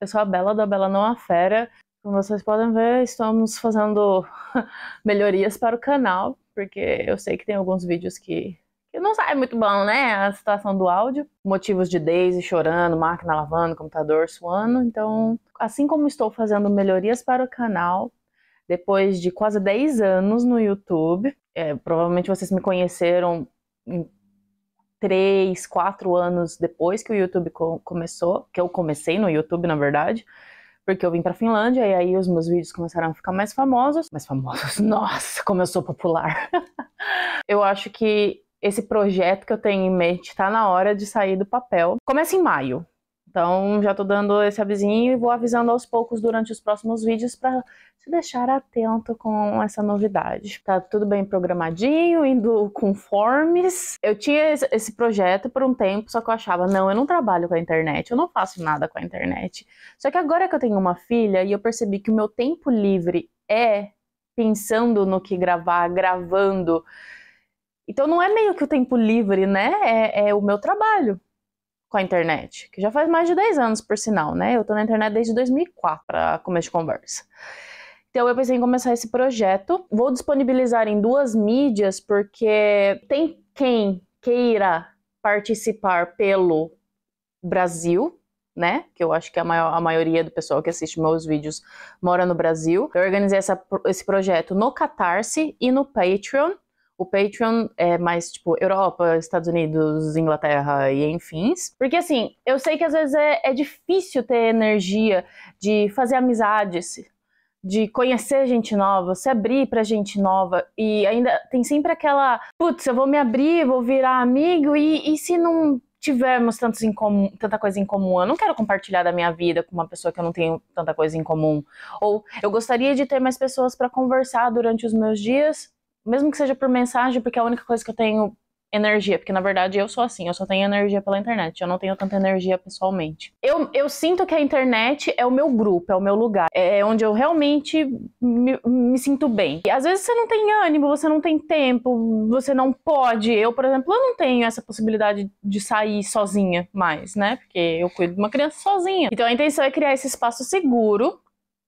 Eu sou a Bela, da Bela Não a Fera. Como vocês podem ver, estamos fazendo melhorias para o canal, porque eu sei que tem alguns vídeos que, que não sai muito bom, né? A situação do áudio. Motivos de Daisy chorando, máquina lavando, computador suando. Então, assim como estou fazendo melhorias para o canal, depois de quase 10 anos no YouTube, é, provavelmente vocês me conheceram em três, quatro anos depois que o YouTube co começou, que eu comecei no YouTube, na verdade, porque eu vim pra Finlândia e aí os meus vídeos começaram a ficar mais famosos. Mais famosos, nossa, como eu sou popular! eu acho que esse projeto que eu tenho em mente está na hora de sair do papel. Começa em maio, então, já estou dando esse avisinho e vou avisando aos poucos durante os próximos vídeos para se deixar atento com essa novidade. Tá tudo bem programadinho, indo conformes. Eu tinha esse projeto por um tempo, só que eu achava, não, eu não trabalho com a internet, eu não faço nada com a internet. Só que agora que eu tenho uma filha e eu percebi que o meu tempo livre é pensando no que gravar, gravando. Então não é meio que o tempo livre, né? é, é o meu trabalho com a internet, que já faz mais de 10 anos, por sinal, né? Eu tô na internet desde 2004 para começo de conversa. Então eu pensei em começar esse projeto. Vou disponibilizar em duas mídias porque tem quem queira participar pelo Brasil, né? Que eu acho que a, maior, a maioria do pessoal que assiste meus vídeos mora no Brasil. Eu organizei essa, esse projeto no Catarse e no Patreon o Patreon é mais, tipo, Europa, Estados Unidos, Inglaterra e enfim. Porque, assim, eu sei que às vezes é, é difícil ter energia de fazer amizades, de conhecer gente nova, se abrir para gente nova. E ainda tem sempre aquela, putz, eu vou me abrir, vou virar amigo, e, e se não tivermos tantos em comum, tanta coisa em comum. Eu não quero compartilhar da minha vida com uma pessoa que eu não tenho tanta coisa em comum. Ou eu gostaria de ter mais pessoas para conversar durante os meus dias, mesmo que seja por mensagem, porque é a única coisa que eu tenho energia, porque na verdade eu sou assim, eu só tenho energia pela internet, eu não tenho tanta energia pessoalmente. Eu, eu sinto que a internet é o meu grupo, é o meu lugar, é, é onde eu realmente me, me sinto bem. E às vezes você não tem ânimo, você não tem tempo, você não pode. Eu, por exemplo, eu não tenho essa possibilidade de sair sozinha mais, né? Porque eu cuido de uma criança sozinha. Então a intenção é criar esse espaço seguro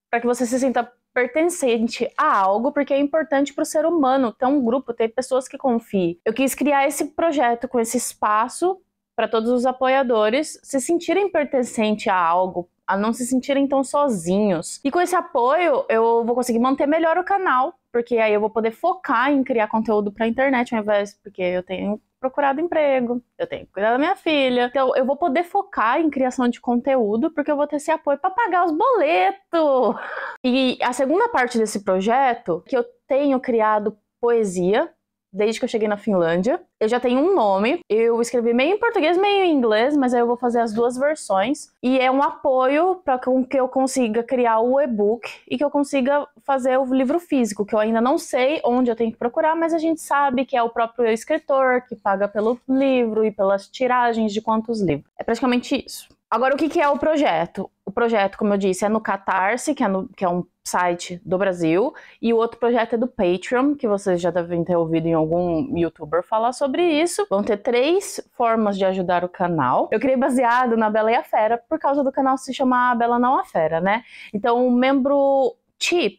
para que você se sinta pertencente a algo, porque é importante para o ser humano ter um grupo, ter pessoas que confiem. Eu quis criar esse projeto com esse espaço para todos os apoiadores se sentirem pertencente a algo, a não se sentirem tão sozinhos. E com esse apoio, eu vou conseguir manter melhor o canal, porque aí eu vou poder focar em criar conteúdo para a internet ao invés, porque eu tenho procurado emprego, eu tenho que cuidar da minha filha. Então, eu vou poder focar em criação de conteúdo, porque eu vou ter esse apoio para pagar os boletos. E a segunda parte desse projeto, que eu tenho criado poesia desde que eu cheguei na Finlândia. Eu já tenho um nome, eu escrevi meio em português, meio em inglês, mas aí eu vou fazer as duas versões. E é um apoio para que eu consiga criar o e-book e que eu consiga fazer o livro físico, que eu ainda não sei onde eu tenho que procurar, mas a gente sabe que é o próprio escritor que paga pelo livro e pelas tiragens de quantos livros. É praticamente isso. Agora, o que, que é o projeto? o projeto, como eu disse, é no Catarse, que é, no, que é, um site do Brasil, e o outro projeto é do Patreon, que vocês já devem ter ouvido em algum youtuber falar sobre isso. Vão ter três formas de ajudar o canal. Eu criei baseado na Bela e a Fera, por causa do canal se chamar Bela Não a Fera, né? Então, o membro cheap,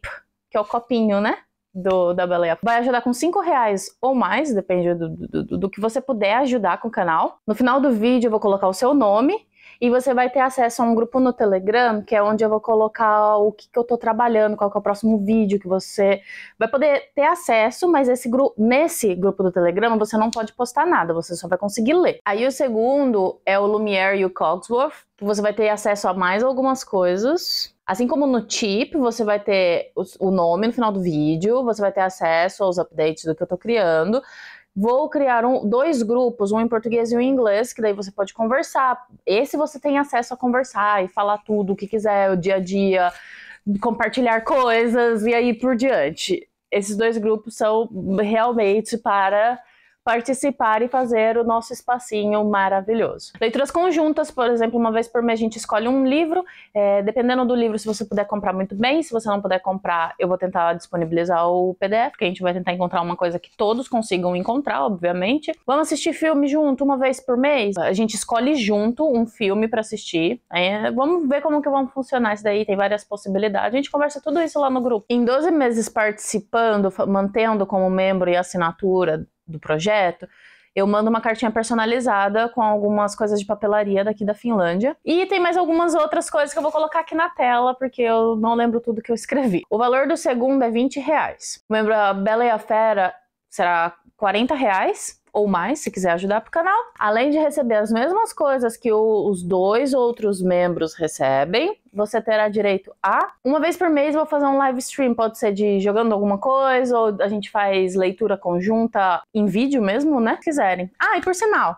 que é o copinho, né? Do, da Bela e a Fera, vai ajudar com 5 reais ou mais, depende do do, do, do que você puder ajudar com o canal. No final do vídeo eu vou colocar o seu nome e você vai ter acesso a um grupo no Telegram, que é onde eu vou colocar o que, que eu tô trabalhando, qual é o próximo vídeo que você vai poder ter acesso, mas esse gru nesse grupo do Telegram você não pode postar nada, você só vai conseguir ler. Aí o segundo é o Lumiere e o Cogsworth, que você vai ter acesso a mais algumas coisas. Assim como no tip, você vai ter o nome no final do vídeo, você vai ter acesso aos updates do que eu tô criando, Vou criar um, dois grupos, um em português e um em inglês, que daí você pode conversar. Esse você tem acesso a conversar e falar tudo o que quiser, o dia a dia, compartilhar coisas e aí por diante. Esses dois grupos são realmente para participar e fazer o nosso espacinho maravilhoso. Leituras conjuntas, por exemplo, uma vez por mês a gente escolhe um livro, é, dependendo do livro, se você puder comprar muito bem, se você não puder comprar, eu vou tentar disponibilizar o PDF, que a gente vai tentar encontrar uma coisa que todos consigam encontrar, obviamente. Vamos assistir filme junto uma vez por mês? A gente escolhe junto um filme para assistir. É, vamos ver como que vão funcionar isso daí, tem várias possibilidades. A gente conversa tudo isso lá no grupo. Em 12 meses participando, mantendo como membro e assinatura do projeto, eu mando uma cartinha personalizada com algumas coisas de papelaria daqui da Finlândia. E tem mais algumas outras coisas que eu vou colocar aqui na tela, porque eu não lembro tudo que eu escrevi. O valor do segundo é 20 reais. Lembra, a Bela e a Fera será 40 reais ou mais, se quiser ajudar pro canal, além de receber as mesmas coisas que o, os dois outros membros recebem, você terá direito a uma vez por mês vou fazer um live stream, pode ser de jogando alguma coisa ou a gente faz leitura conjunta em vídeo mesmo, né? Se quiserem. Ah, e por sinal,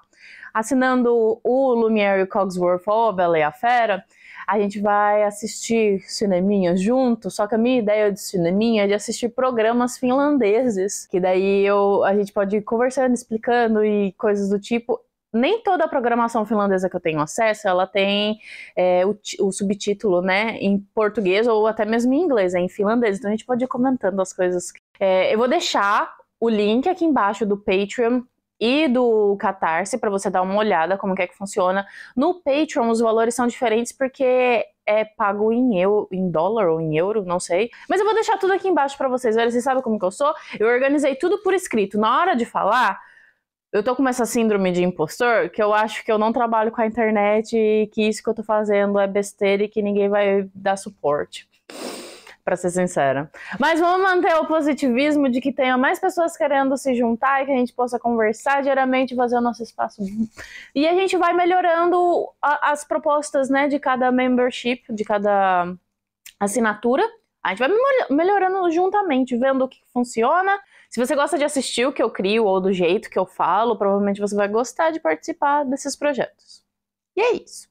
assinando o Lumiere Cogsworth ou a Bela e a Fera, a gente vai assistir cineminha junto, só que a minha ideia de cineminha é de assistir programas finlandeses, que daí eu, a gente pode ir conversando, explicando e coisas do tipo nem toda a programação finlandesa que eu tenho acesso, ela tem é, o, o, subtítulo, né, em português ou até mesmo em inglês, é em finlandês. Então a gente pode ir comentando as coisas. É, eu vou deixar o link aqui embaixo do Patreon e do Catarse para você dar uma olhada como que é que funciona. No Patreon os valores são diferentes porque é pago em eu, em dólar ou em euro, não sei. Mas eu vou deixar tudo aqui embaixo para vocês verem, vocês sabem como que eu sou. Eu organizei tudo por escrito. Na hora de falar, eu tô com essa síndrome de impostor que eu acho que eu não trabalho com a internet e que isso que eu tô fazendo é besteira e que ninguém vai dar suporte para ser sincera. Mas vamos manter o positivismo de que tenha mais pessoas querendo se juntar e que a gente possa conversar diariamente, fazer o nosso espaço. E a gente vai melhorando a, as propostas, né, de cada membership, de cada assinatura. A gente vai melhorando juntamente, vendo o que funciona. Se você gosta de assistir o que eu crio ou do jeito que eu falo, provavelmente você vai gostar de participar desses projetos. E é isso.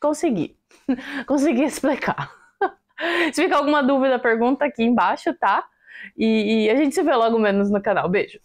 consegui. consegui explicar. Se ficar alguma dúvida, pergunta aqui embaixo, tá? E, e a gente se vê logo menos no canal. Beijo!